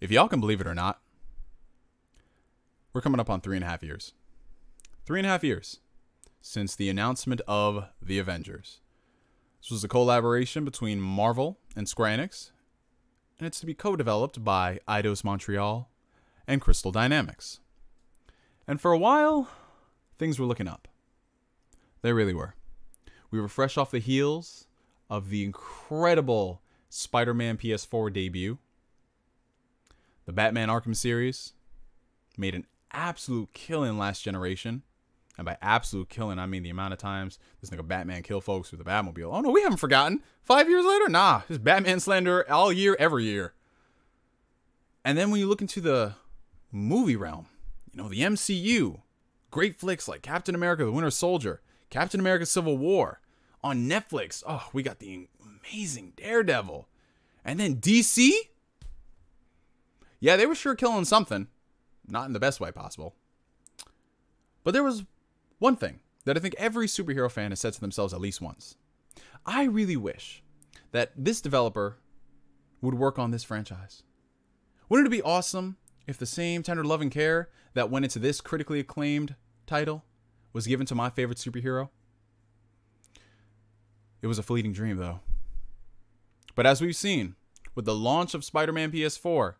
If y'all can believe it or not, we're coming up on three and a half years. Three and a half years since the announcement of The Avengers. This was a collaboration between Marvel and Square Enix, and it's to be co developed by Eidos Montreal and Crystal Dynamics. And for a while, things were looking up. They really were. We were fresh off the heels of the incredible Spider Man PS4 debut the Batman Arkham series made an absolute killing last generation. And by absolute killing, I mean the amount of times this nigga Batman kill folks with the Batmobile. Oh no, we haven't forgotten. Five years later? Nah, this Batman slander all year, every year. And then when you look into the movie realm, you know, the MCU, great flicks like Captain America, The Winter Soldier, Captain America Civil War. On Netflix, oh, we got the amazing Daredevil. And then DC, yeah, they were sure killing something. Not in the best way possible. But there was one thing that I think every superhero fan has said to themselves at least once. I really wish that this developer would work on this franchise. Wouldn't it be awesome if the same tender love and care that went into this critically acclaimed title was given to my favorite superhero? It was a fleeting dream, though. But as we've seen, with the launch of Spider Man PS4,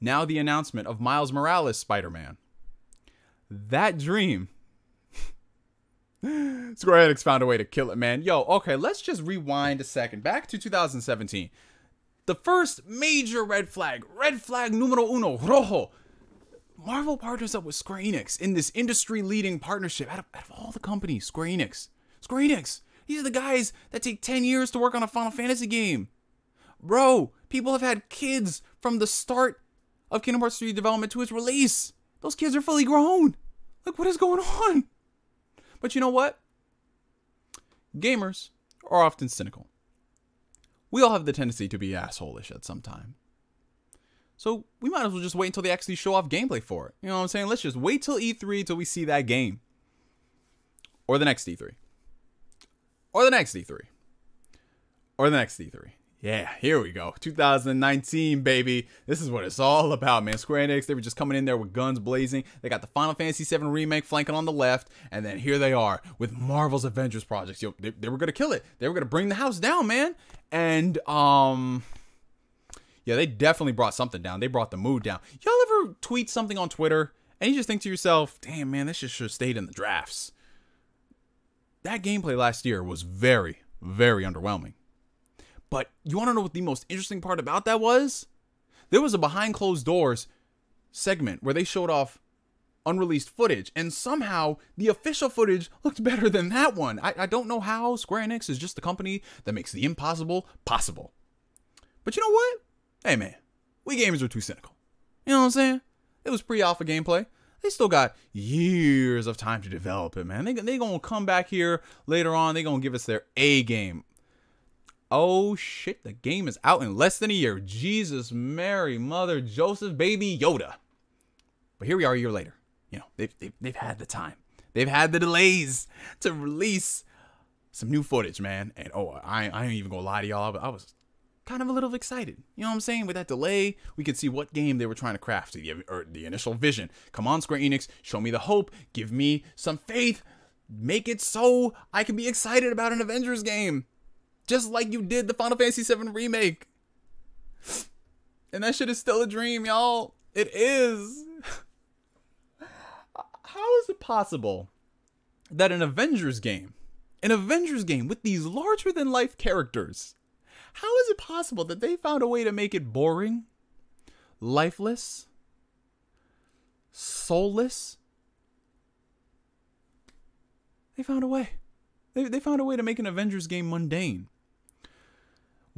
now the announcement of Miles Morales Spider Man. That dream. Square Enix found a way to kill it, man. Yo, okay, let's just rewind a second. Back to 2017. The first major red flag, red flag numero uno, rojo. Marvel partners up with Square Enix in this industry leading partnership out of, out of all the companies, Square Enix. Square Enix. These are the guys that take 10 years to work on a Final Fantasy game. Bro, people have had kids from the start of Kingdom Hearts 3 development to its release. Those kids are fully grown. Like, what is going on? But you know what? Gamers are often cynical. We all have the tendency to be assholish at some time. So we might as well just wait until they actually show off gameplay for it. You know what I'm saying? Let's just wait till E3 till we see that game. Or the next E3. Or the next E3. Or the next E3. Yeah, here we go. 2019, baby. This is what it's all about, man. Square Enix, they were just coming in there with guns blazing. They got the Final Fantasy VII Remake flanking on the left, and then here they are with Marvel's Avengers projects. Yo, they, they were going to kill it. They were going to bring the house down, man. And, um... Yeah, they definitely brought something down. They brought the mood down. Y'all ever tweet something on Twitter, and you just think to yourself, damn, man, this just should have stayed in the drafts. That gameplay last year was very, very underwhelming. But you want to know what the most interesting part about that was? There was a behind closed doors segment where they showed off unreleased footage, and somehow the official footage looked better than that one. I, I don't know how Square Enix is just the company that makes the impossible possible. But you know what? Hey man, we gamers are too cynical. You know what I'm saying? It was pre-alpha gameplay. They still got years of time to develop it, man. They they gonna come back here later on. They are gonna give us their A game. Oh shit, the game is out in less than a year. Jesus, Mary, Mother, Joseph, baby, Yoda. But here we are a year later. You know, they've, they've, they've had the time, they've had the delays to release some new footage, man. And oh, I, I ain't even gonna lie to y'all, but I was kind of a little excited. You know what I'm saying? With that delay, we could see what game they were trying to craft, the, the initial vision. Come on, Square Enix, show me the hope, give me some faith, make it so I can be excited about an Avengers game. Just like you did the Final Fantasy VII Remake. And that shit is still a dream, y'all. It is. How is it possible that an Avengers game, an Avengers game with these larger than life characters, how is it possible that they found a way to make it boring, lifeless, soulless? They found a way. They, they found a way to make an Avengers game mundane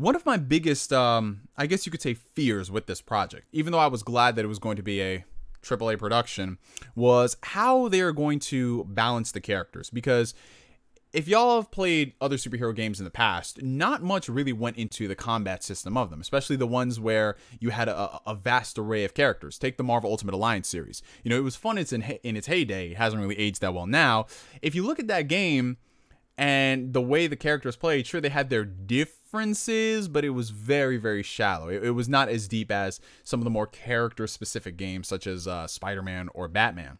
one of my biggest, um, I guess you could say, fears with this project, even though I was glad that it was going to be a AAA production, was how they are going to balance the characters. Because if y'all have played other superhero games in the past, not much really went into the combat system of them, especially the ones where you had a, a, vast array of characters. Take the Marvel Ultimate Alliance series. You know, it was fun it's in, in its heyday. It hasn't really aged that well now. If you look at that game, and the way the characters played, sure, they had their differences, but it was very, very shallow. It, it was not as deep as some of the more character specific games, such as uh, Spider Man or Batman.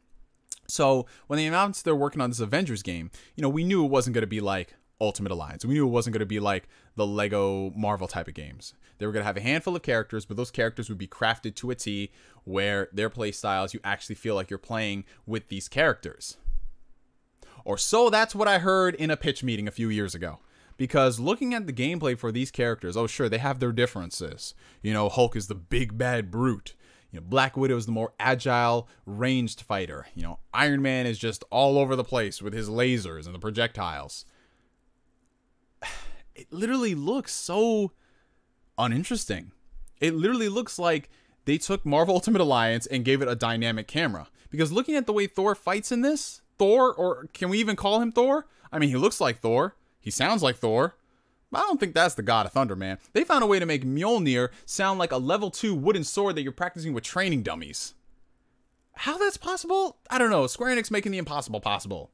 So when they announced they're working on this Avengers game, you know, we knew it wasn't going to be like Ultimate Alliance. We knew it wasn't going to be like the Lego Marvel type of games. They were going to have a handful of characters, but those characters would be crafted to a T where their play styles, you actually feel like you're playing with these characters. Or so that's what I heard in a pitch meeting a few years ago. Because looking at the gameplay for these characters, oh sure, they have their differences. You know, Hulk is the big bad brute. You know, Black Widow is the more agile, ranged fighter. You know, Iron Man is just all over the place with his lasers and the projectiles. It literally looks so uninteresting. It literally looks like they took Marvel Ultimate Alliance and gave it a dynamic camera. Because looking at the way Thor fights in this, Thor, or can we even call him Thor? I mean, he looks like Thor. He sounds like Thor. I don't think that's the God of Thunder, man. They found a way to make Mjolnir sound like a level 2 wooden sword that you're practicing with training dummies. How that's possible? I don't know. Square Enix making the impossible possible.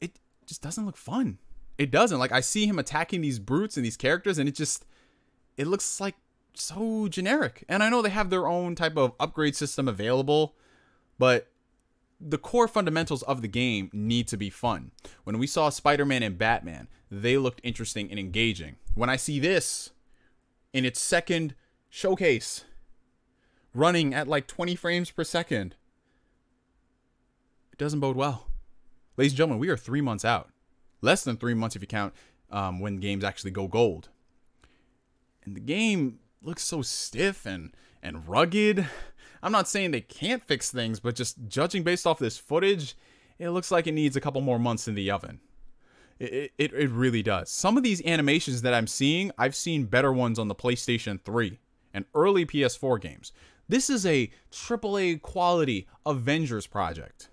It just doesn't look fun. It doesn't. Like, I see him attacking these brutes and these characters, and it just. It looks like so generic. And I know they have their own type of upgrade system available, but the core fundamentals of the game need to be fun. When we saw Spider-Man and Batman, they looked interesting and engaging. When I see this in its second showcase running at like 20 frames per second, it doesn't bode well. Ladies and gentlemen, we are three months out. Less than three months if you count um, when games actually go gold. And the game looks so stiff and, and rugged. I'm not saying they can't fix things, but just judging based off this footage, it looks like it needs a couple more months in the oven. It, it, it really does. Some of these animations that I'm seeing, I've seen better ones on the PlayStation 3 and early PS4 games. This is a AAA quality Avengers project.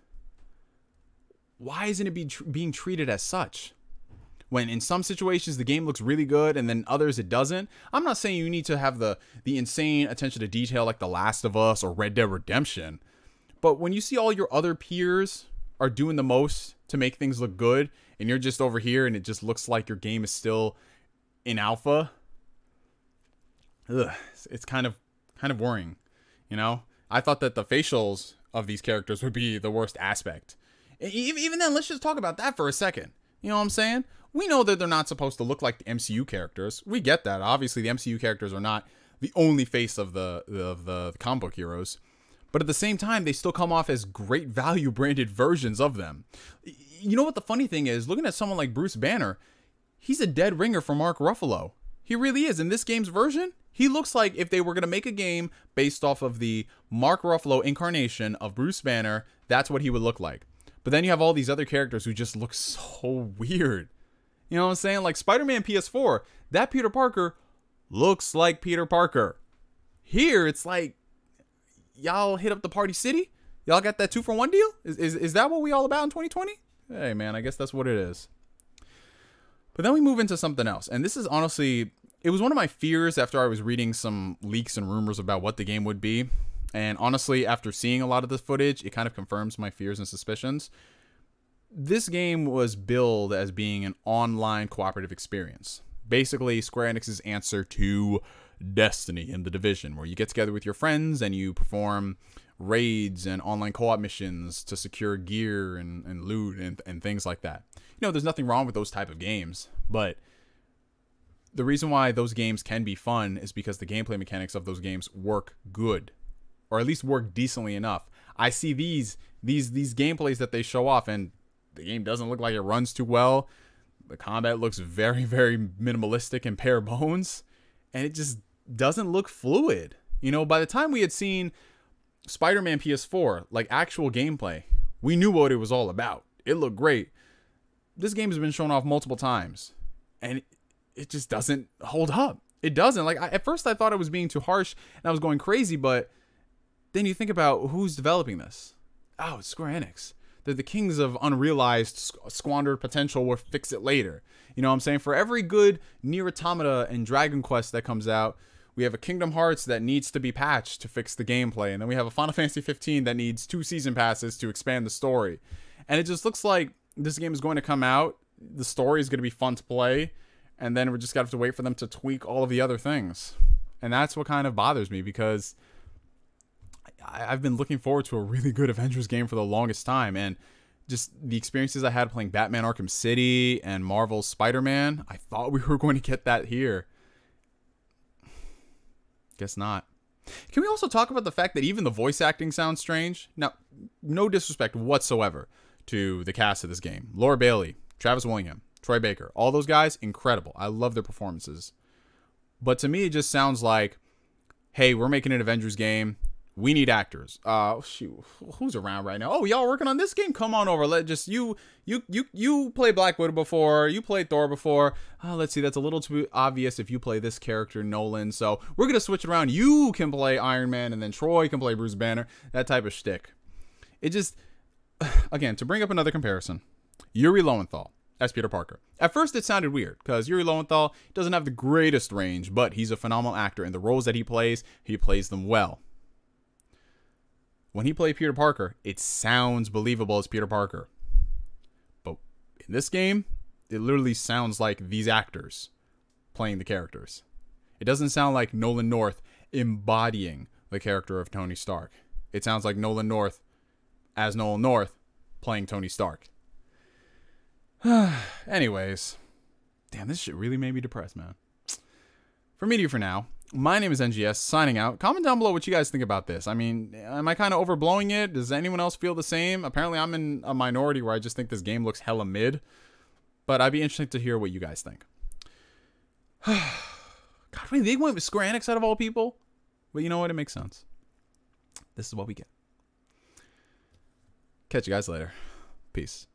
Why isn't it be tr being treated as such? when in some situations the game looks really good and then others it doesn't. I'm not saying you need to have the the insane attention to detail like The Last of Us or Red Dead Redemption. But when you see all your other peers are doing the most to make things look good and you're just over here and it just looks like your game is still in alpha, ugh, it's kind of kind of worrying, you know? I thought that the facials of these characters would be the worst aspect. Even then, let's just talk about that for a second. You know what I'm saying? We know that they're not supposed to look like the MCU characters. We get that. Obviously, the MCU characters are not the only face of the of the comic book heroes. But at the same time, they still come off as great value branded versions of them. You know what the funny thing is? Looking at someone like Bruce Banner, he's a dead ringer for Mark Ruffalo. He really is. In this game's version, he looks like if they were going to make a game based off of the Mark Ruffalo incarnation of Bruce Banner, that's what he would look like. But then you have all these other characters who just look so weird. You know what I'm saying? Like Spider Man PS4, that Peter Parker looks like Peter Parker. Here, it's like, y'all hit up the Party City? Y'all got that two for one deal? Is, is, is that what we all about in 2020? Hey, man, I guess that's what it is. But then we move into something else. And this is honestly, it was one of my fears after I was reading some leaks and rumors about what the game would be. And honestly, after seeing a lot of this footage, it kind of confirms my fears and suspicions this game was billed as being an online cooperative experience. Basically, Square Enix's answer to Destiny and The Division, where you get together with your friends and you perform raids and online co op missions to secure gear and, and loot and, and things like that. You know, there's nothing wrong with those type of games, but the reason why those games can be fun is because the gameplay mechanics of those games work good or at least work decently enough. I see these these these gameplays that they show off and the game doesn't look like it runs too well. The combat looks very, very minimalistic and bare bones, and it just doesn't look fluid. You know, by the time we had seen Spider Man PS4, like actual gameplay, we knew what it was all about. It looked great. This game has been shown off multiple times, and it just doesn't hold up. It doesn't. Like, I, at first, I thought I was being too harsh and I was going crazy, but then you think about who's developing this. Oh, it's Square Enix. They're the kings of unrealized, squandered potential We'll fix it later. You know what I'm saying? For every good Nier Automata and Dragon Quest that comes out, we have a Kingdom Hearts that needs to be patched to fix the gameplay. And then we have a Final Fantasy 15 that needs two season passes to expand the story. And it just looks like this game is going to come out. The story is going to be fun to play. And then we're just going to have to wait for them to tweak all of the other things. And that's what kind of bothers me because I, have been looking forward to a really good Avengers game for the longest time, and just the experiences I had playing Batman Arkham City and Marvel's Spider Man, I thought we were going to get that here. Guess not. Can we also talk about the fact that even the voice acting sounds strange? Now, no disrespect whatsoever to the cast of this game. Laura Bailey, Travis Willingham, Troy Baker, all those guys, incredible. I love their performances. But to me, it just sounds like hey, we're making an Avengers game we need actors. Uh, shoot, who's around right now? Oh, y'all working on this game? Come on over. Let just you, you, you, you play Black Widow before. You played Thor before. Uh, let's see. That's a little too obvious if you play this character, Nolan. So we're gonna switch it around. You can play Iron Man, and then Troy can play Bruce Banner. That type of shtick. It just, again, to bring up another comparison, Yuri Lowenthal as Peter Parker. At first, it sounded weird because Yuri Lowenthal doesn't have the greatest range, but he's a phenomenal actor, and the roles that he plays, he plays them well when he played Peter Parker, it sounds believable as Peter Parker. But in this game, it literally sounds like these actors playing the characters. It doesn't sound like Nolan North embodying the character of Tony Stark. It sounds like Nolan North as Nolan North playing Tony Stark. Anyways, damn, this shit really made me depressed, man. to Media for now, my name is NGS, signing out. Comment down below what you guys think about this. I mean, am I kind of overblowing it? Does anyone else feel the same? Apparently, I'm in a minority where I just think this game looks hella mid. But I'd be interested to hear what you guys think. God, really, they went with Square Enix out of all people? But you know what? It makes sense. This is what we get. Catch you guys later. Peace.